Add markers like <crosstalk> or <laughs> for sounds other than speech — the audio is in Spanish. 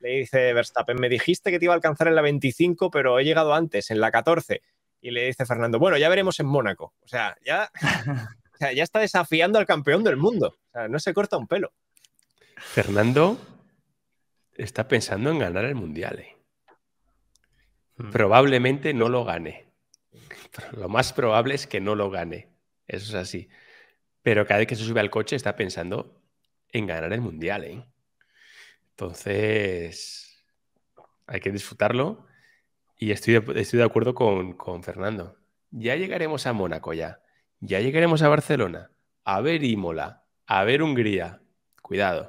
Le dice Verstappen, me dijiste que te iba a alcanzar en la 25, pero he llegado antes, en la 14. Y le dice Fernando, bueno, ya veremos en Mónaco. O sea, ya, <laughs> ya está desafiando al campeón del mundo. O sea, no se corta un pelo. Fernando está pensando en ganar el Mundial. ¿eh? Hmm. Probablemente no lo gane. lo más probable es que no lo gane. Eso es así. Pero cada vez que se sube al coche está pensando en ganar el Mundial. ¿eh? Entonces, hay que disfrutarlo y estoy de, estoy de acuerdo con, con, Fernando. Ya llegaremos a Mónaco ya, ya llegaremos a Barcelona, a ver Imola, a ver Hungría. Cuidado,